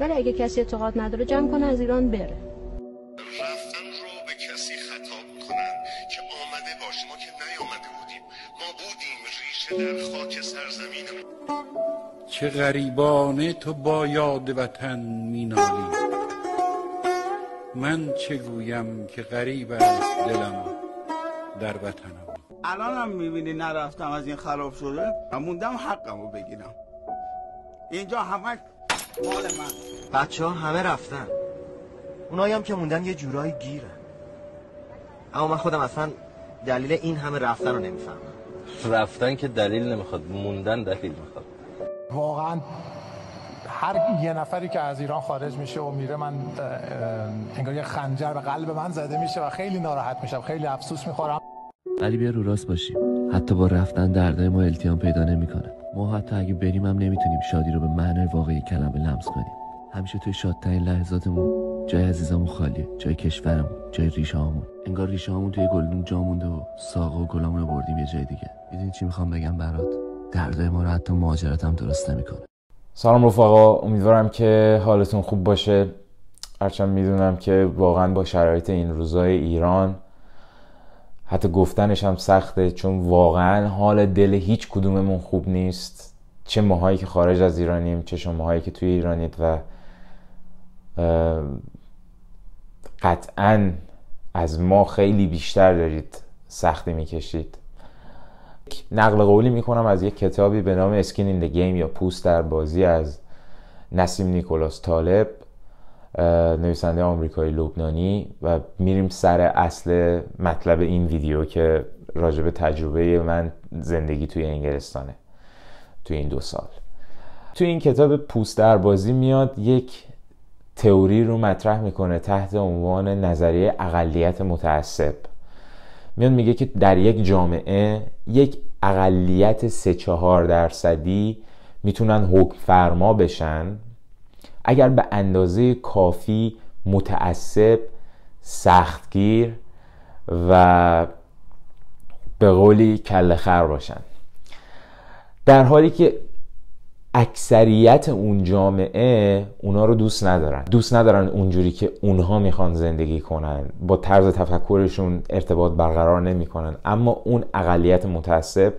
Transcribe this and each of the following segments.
ولی اگه کسی اعتقاد نداره جمع کنه از ایران بره رفتن رو به کسی خطاب کنن که آمده باش ما که نیامده بودیم ما بودیم ریشه در خاک سرزمینم چه غریبانه تو با یاد وطن مینالی من چه گویم که غریب از دلم در وطنم الان هم میبینی نرفتم از این خراب شده موندم حقم رو بگیرم اینجا همه بچه ها همه رفتن اونایی هم که موندن یه جورایی گیرن اما من خودم اصلا دلیل این همه رفتن رو نمیفهمم رفتن که دلیل نمیخواد موندن دلیل میخواد واقعا هر یه نفری که از ایران خارج میشه و میره من انگار یه خنجر به قلب من زده میشه و خیلی ناراحت میشم خیلی افسوس میخورم ولی بیا رو راست باشیم حتی با رفتن دردای ما التیام پیدا نمیکنه ما حتی اگه بریم هم نمیتونیم شادی رو به معنای واقعی کلمه لمس کنیم همیشه توی شادترین لحظاتمون جای عزیزامون خالیه جای کشورمون جای ریشههامون انگار ریشه توی گلدون جا مونده و ساقه و گلامون رو بردیم یه جای دیگه میدونی چی میخوام بگم برات دردای ما رو حتی مهاجرت هم درست نمیکنه سلام رفقا امیدوارم که حالتون خوب باشه هرچند میدونم که واقعا با شرایط این روزای ایران حتی گفتنش هم سخته چون واقعا حال دل هیچ کدوممون خوب نیست چه ماهایی که خارج از ایرانیم چه شماهایی که توی ایرانید و قطعا از ما خیلی بیشتر دارید سختی میکشید نقل قولی میکنم از یک کتابی به نام اسکین این گیم یا پوست در بازی از نسیم نیکولاس طالب نویسنده آمریکایی لبنانی و میریم سر اصل مطلب این ویدیو که راجب تجربه من زندگی توی انگلستانه توی این دو سال توی این کتاب پوست بازی میاد یک تئوری رو مطرح میکنه تحت عنوان نظریه اقلیت متعصب میاد میگه که در یک جامعه یک اقلیت سه چهار درصدی میتونن حکم فرما بشن اگر به اندازه کافی متعصب سختگیر و به قولی کل خر باشن در حالی که اکثریت اون جامعه اونا رو دوست ندارن دوست ندارن اونجوری که اونها میخوان زندگی کنن با طرز تفکرشون ارتباط برقرار نمیکنن اما اون اقلیت متعصب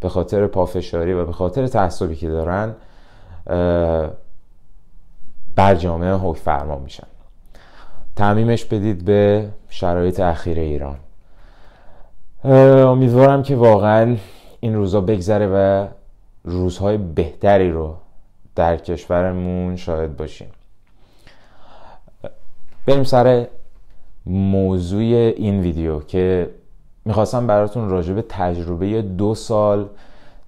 به خاطر پافشاری و به خاطر تعصبی که دارن بر جامعه حکم فرما میشن تعمیمش بدید به شرایط اخیر ایران امیدوارم که واقعا این روزا بگذره و روزهای بهتری رو در کشورمون شاهد باشیم بریم سر موضوع این ویدیو که میخواستم براتون راجع به تجربه دو سال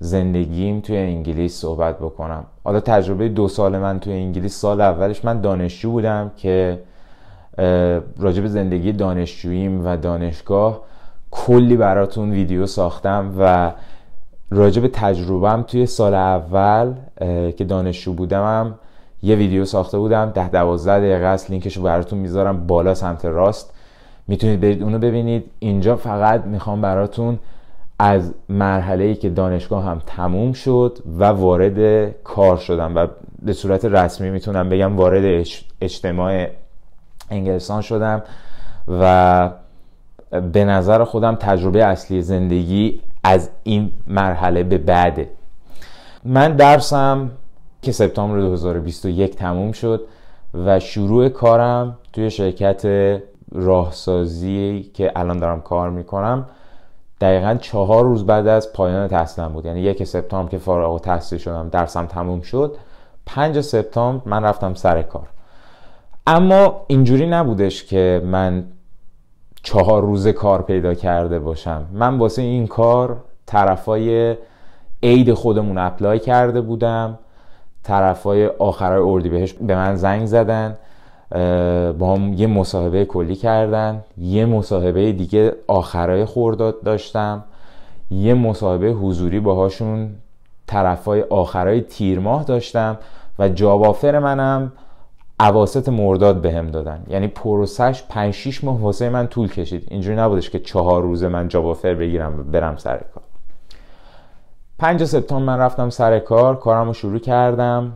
زندگیم توی انگلیس صحبت بکنم حالا تجربه دو سال من توی انگلیس سال اولش من دانشجو بودم که راجب زندگی دانشجوییم و دانشگاه کلی براتون ویدیو ساختم و راجب تجربهم توی سال اول که دانشجو هم یه ویدیو ساخته بودم ده دوازده دقیقه است لینکش رو براتون میذارم بالا سمت راست میتونید برید اونو ببینید اینجا فقط میخوام براتون از مرحله ای که دانشگاه هم تموم شد و وارد کار شدم و به صورت رسمی میتونم بگم وارد اجتماع انگلستان شدم و به نظر خودم تجربه اصلی زندگی از این مرحله به بعده من درسم که سپتامبر 2021 تموم شد و شروع کارم توی شرکت راهسازی که الان دارم کار میکنم دقیقا چهار روز بعد از پایان تحصیلم بود یعنی یک سپتامبر که فارغ و تحصیل شدم درسم تموم شد پنج سپتامبر من رفتم سر کار اما اینجوری نبودش که من چهار روز کار پیدا کرده باشم من واسه این کار طرفای عید خودمون اپلای کرده بودم طرفای آخرای بهش به من زنگ زدن با هم یه مصاحبه کلی کردن یه مصاحبه دیگه آخرای خورداد داشتم یه مصاحبه حضوری باهاشون طرفای آخرای تیر ماه داشتم و جابافر منم عواست مرداد بهم به دادن یعنی پروسش 5 6 ماه واسه من طول کشید اینجوری نبودش که چهار روز من جابافر بگیرم و برم سر کار 5 سپتامبر من رفتم سر کار کارم رو شروع کردم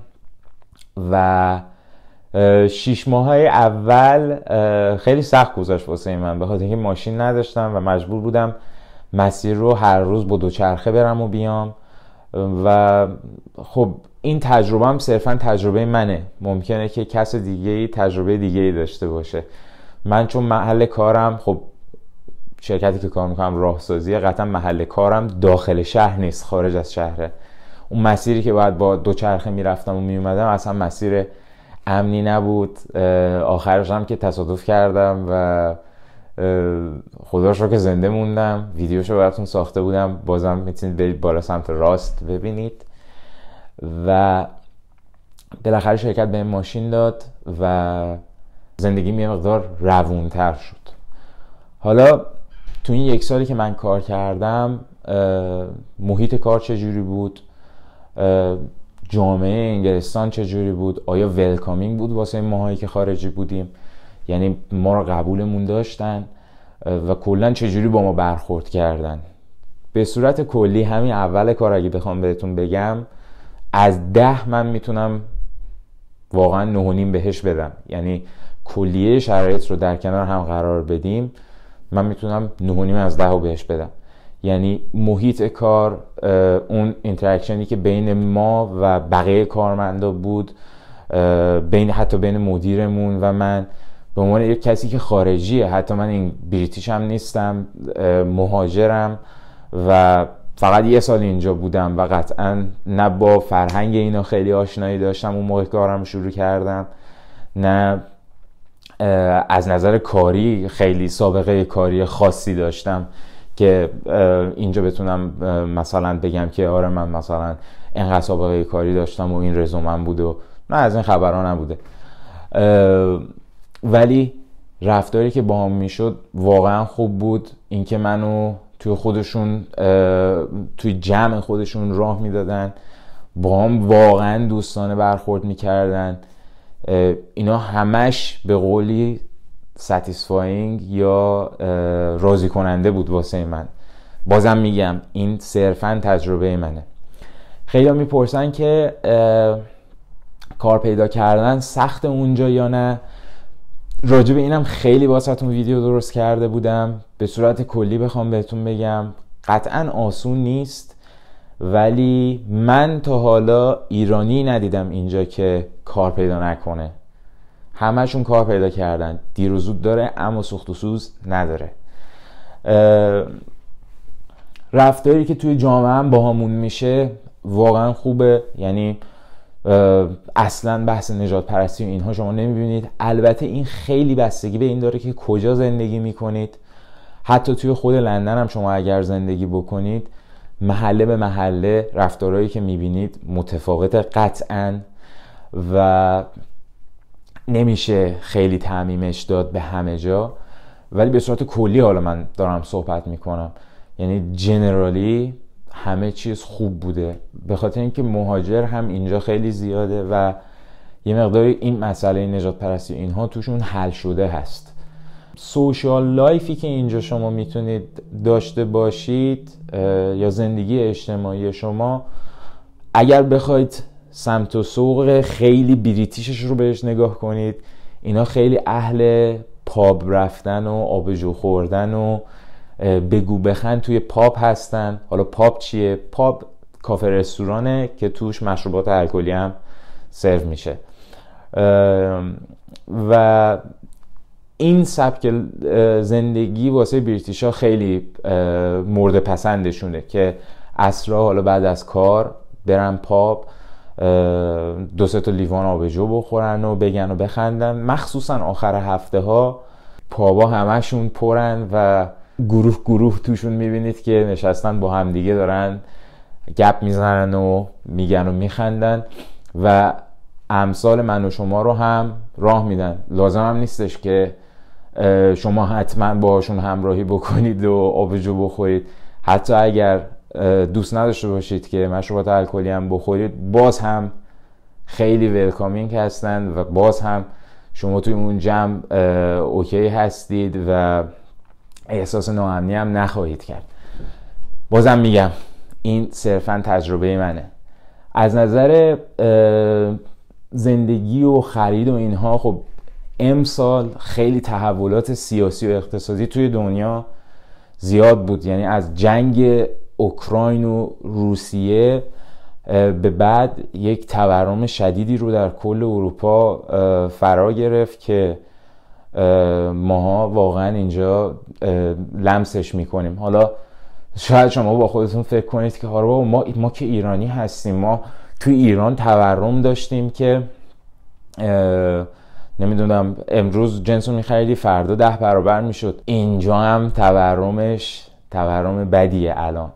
و شیش ماه های اول خیلی سخت گذاشت واسه من به خاطر اینکه ماشین نداشتم و مجبور بودم مسیر رو هر روز با دوچرخه برم و بیام و خب این تجربه هم صرفا تجربه منه ممکنه که کس دیگه ای تجربه دیگه ای داشته باشه من چون محل کارم خب شرکتی که کار میکنم راهسازی قطعا محل کارم داخل شهر نیست خارج از شهره اون مسیری که باید با دوچرخه میرفتم و میومدم اصلا مسیر امنی نبود آخرش هم که تصادف کردم و خدا رو که زنده موندم ویدیوشو براتون ساخته بودم بازم میتونید برید بالا سمت راست ببینید و بالاخره شرکت به ماشین داد و زندگی یه مقدار روونتر شد حالا تو این یک سالی که من کار کردم محیط کار چجوری بود جامعه انگلستان چجوری بود آیا ولکامینگ بود واسه ماهایی که خارجی بودیم یعنی ما رو قبولمون داشتن و کلا چجوری با ما برخورد کردن به صورت کلی همین اول کار اگه بخوام بهتون بگم از ده من میتونم واقعا نهونیم بهش بدم یعنی کلیه شرایط رو در کنار هم قرار بدیم من میتونم نهونیم از ده رو بهش بدم یعنی محیط کار اون اینتراکشنی که بین ما و بقیه کارمندا بود بین حتی بین مدیرمون و من به عنوان یک کسی که خارجیه حتی من این بریتیش هم نیستم مهاجرم و فقط یه سال اینجا بودم و قطعا نه با فرهنگ اینا خیلی آشنایی داشتم اون موقع کارم شروع کردم نه از نظر کاری خیلی سابقه کاری خاصی داشتم که اینجا بتونم مثلا بگم که آره من مثلا انقدر سابقه کاری داشتم و این رزومم بوده و نه از این خبران نبوده ولی رفتاری که با هم میشد واقعا خوب بود اینکه منو توی خودشون توی جمع خودشون راه میدادن با هم واقعا دوستانه برخورد میکردن اینا همش به قولی ستیسفاینگ یا راضی کننده بود واسه من بازم میگم این صرفا تجربه منه خیلی میپرسن که کار پیدا کردن سخت اونجا یا نه راجب اینم خیلی باستون ویدیو درست کرده بودم به صورت کلی بخوام بهتون بگم قطعا آسون نیست ولی من تا حالا ایرانی ندیدم اینجا که کار پیدا نکنه همشون کار پیدا کردن دیر و زود داره اما سوخت و سوز نداره رفتاری که توی جامعه هم میشه واقعا خوبه یعنی اصلا بحث نجات پرستی و اینها شما نمیبینید البته این خیلی بستگی به این داره که کجا زندگی میکنید حتی توی خود لندن هم شما اگر زندگی بکنید محله به محله رفتارهایی که میبینید متفاوت قطعا و نمیشه خیلی تعمیمش داد به همه جا ولی به صورت کلی حالا من دارم صحبت میکنم یعنی جنرالی همه چیز خوب بوده به خاطر اینکه مهاجر هم اینجا خیلی زیاده و یه مقداری این مسئله نجات پرستی اینها توشون حل شده هست سوشال لایفی که اینجا شما میتونید داشته باشید یا زندگی اجتماعی شما اگر بخواید سمت و سوق خیلی بریتیشش رو بهش نگاه کنید اینا خیلی اهل پاب رفتن و آبجو خوردن و بگو بخند توی پاپ هستن حالا پاپ چیه پاپ کافه رستورانه که توش مشروبات الکلی هم سرو میشه و این سبک زندگی واسه ها خیلی مورد پسندشونه که اصرا حالا بعد از کار برن پاپ دو سه تا لیوان آبجو بخورن و بگن و بخندن مخصوصا آخر هفته ها پابا همشون پرن و گروه گروه توشون میبینید که نشستن با همدیگه دارن گپ میزنن و میگن و میخندن و امثال من و شما رو هم راه میدن لازم هم نیستش که شما حتما باهاشون همراهی بکنید و آبجو بخورید حتی اگر دوست نداشته باشید که مشروبات الکلی هم بخورید باز هم خیلی ولکامینگ هستند و باز هم شما توی اون جمع اوکی هستید و احساس ناامنی هم نخواهید کرد بازم میگم این صرفا تجربه منه از نظر زندگی و خرید و اینها خب امسال خیلی تحولات سیاسی و اقتصادی توی دنیا زیاد بود یعنی از جنگ اوکراین و روسیه به بعد یک تورم شدیدی رو در کل اروپا فرا گرفت که ماها واقعا اینجا لمسش میکنیم حالا شاید شما با خودتون فکر کنید که حالا آره ما ما که ایرانی هستیم ما تو ایران تورم داشتیم که نمیدونم امروز جنس رو میخریدی فردا ده برابر میشد اینجا هم تورمش تورم بدیه الان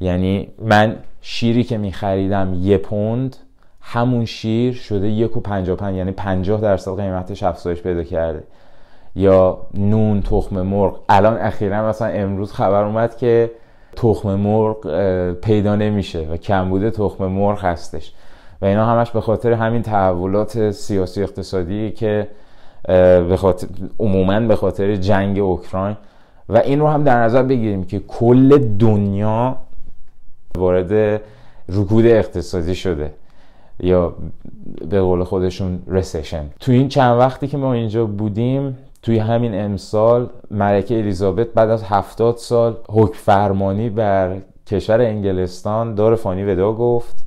یعنی من شیری که میخریدم یه پوند همون شیر شده یک و پنجا پنج یعنی پنجاه درصد قیمتش افزایش پیدا کرده یا نون تخم مرغ الان اخیرا مثلا امروز خبر اومد که تخم مرغ پیدا نمیشه و کمبود تخم مرغ هستش و اینا همش به خاطر همین تحولات سیاسی اقتصادی که به عموما به خاطر جنگ اوکراین و این رو هم در نظر بگیریم که کل دنیا وارد رکود اقتصادی شده یا به قول خودشون رسشن تو این چند وقتی که ما اینجا بودیم توی همین امسال ملکه الیزابت بعد از هفتاد سال حکم فرمانی بر کشور انگلستان دار فانی ودا گفت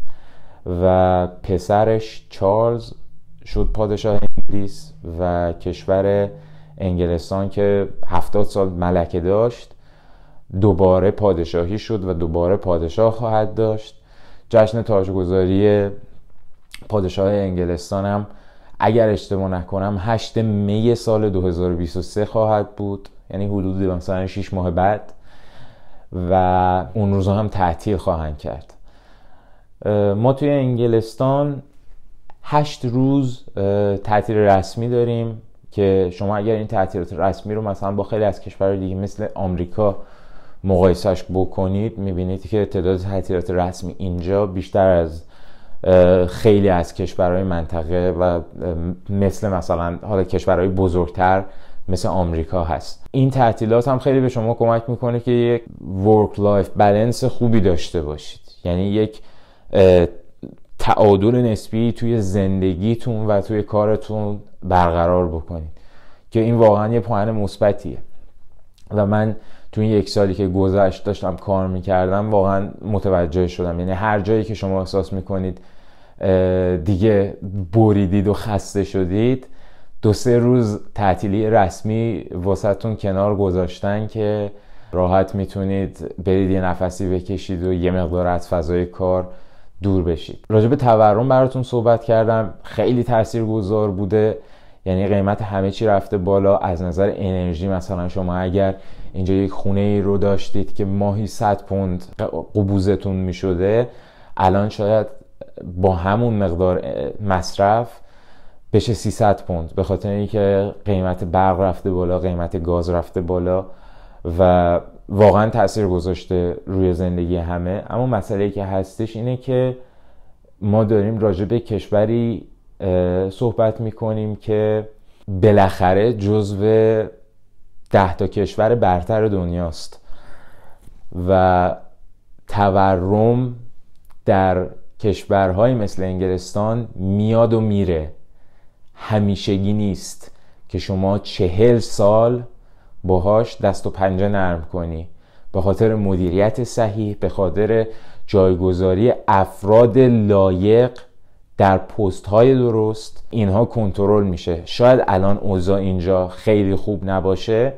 و پسرش چارلز شد پادشاه انگلیس و کشور انگلستان که هفتاد سال ملکه داشت دوباره پادشاهی شد و دوباره پادشاه خواهد داشت جشن تاجگذاری پادشاه انگلستان هم اگر اشتباه نکنم 8 می سال 2023 خواهد بود یعنی حدود مثلا 6 ماه بعد و اون روزا هم تعطیل خواهند کرد ما توی انگلستان هشت روز تعطیل رسمی داریم که شما اگر این تعطیلات رسمی رو مثلا با خیلی از کشورهای دیگه مثل آمریکا مقایسهش بکنید میبینید که تعداد تعطیلات رسمی اینجا بیشتر از خیلی از کشورهای منطقه و مثل مثلا حالا کشورهای بزرگتر مثل آمریکا هست این تعطیلات هم خیلی به شما کمک میکنه که یک ورک لایف بلنس خوبی داشته باشید یعنی یک تعادل نسبی توی زندگیتون و توی کارتون برقرار بکنید که این واقعا یه پوان مثبتیه و من تو این یک سالی که گذشت داشتم کار میکردم واقعا متوجه شدم یعنی هر جایی که شما احساس میکنید دیگه بریدید و خسته شدید دو سه روز تعطیلی رسمی واسهتون کنار گذاشتن که راحت میتونید برید یه نفسی بکشید و یه مقدار از فضای کار دور بشید راجب به تورم براتون صحبت کردم خیلی تاثیرگذار بوده یعنی قیمت همه چی رفته بالا از نظر انرژی مثلا شما اگر اینجا یک خونه ای رو داشتید که ماهی 100 پوند قبوزتون می شده الان شاید با همون مقدار مصرف بشه 300 پوند به خاطر اینکه قیمت برق رفته بالا قیمت گاز رفته بالا و واقعا تاثیر گذاشته روی زندگی همه اما مسئله که هستش اینه که ما داریم راجع به کشوری صحبت میکنیم که بالاخره جزو ده تا کشور برتر دنیاست و تورم در کشورهای مثل انگلستان میاد و میره همیشگی نیست که شما چهل سال باهاش دست و پنجه نرم کنی به خاطر مدیریت صحیح به خاطر جایگذاری افراد لایق در پست های درست اینها کنترل میشه شاید الان اوضاع اینجا خیلی خوب نباشه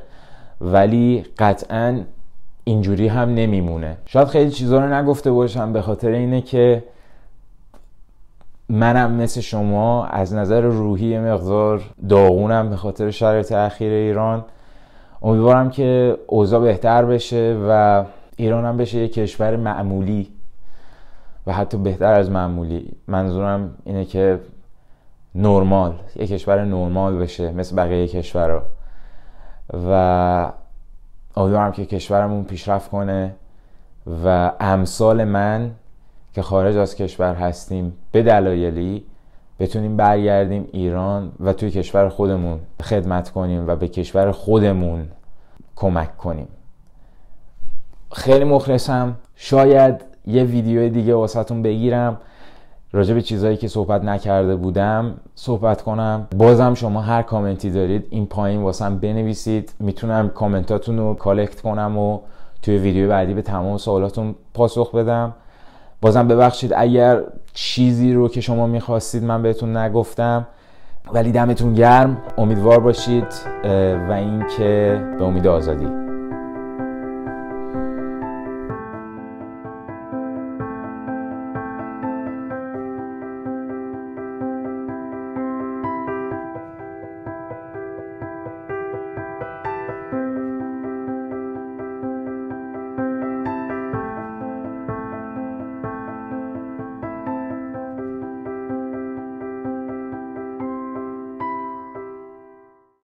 ولی قطعا اینجوری هم نمیمونه شاید خیلی چیزا رو نگفته باشم به خاطر اینه که منم مثل شما از نظر روحی مقدار داغونم به خاطر شرایط اخیر ایران امیدوارم که اوضاع بهتر بشه و ایران هم بشه یه کشور معمولی و حتی بهتر از معمولی منظورم اینه که نرمال یه کشور نرمال بشه مثل بقیه کشورها و امیدوارم که کشورمون پیشرفت کنه و امثال من که خارج از کشور هستیم به دلایلی بتونیم برگردیم ایران و توی کشور خودمون خدمت کنیم و به کشور خودمون کمک کنیم خیلی مخلصم شاید یه ویدیو دیگه واسهتون بگیرم راجع به چیزهایی که صحبت نکرده بودم صحبت کنم بازم شما هر کامنتی دارید این پایین واسم بنویسید میتونم کامنتاتون رو کالکت کنم و توی ویدیو بعدی به تمام سوالاتون پاسخ بدم بازم ببخشید اگر چیزی رو که شما میخواستید من بهتون نگفتم ولی دمتون گرم امیدوار باشید و اینکه به امید آزادی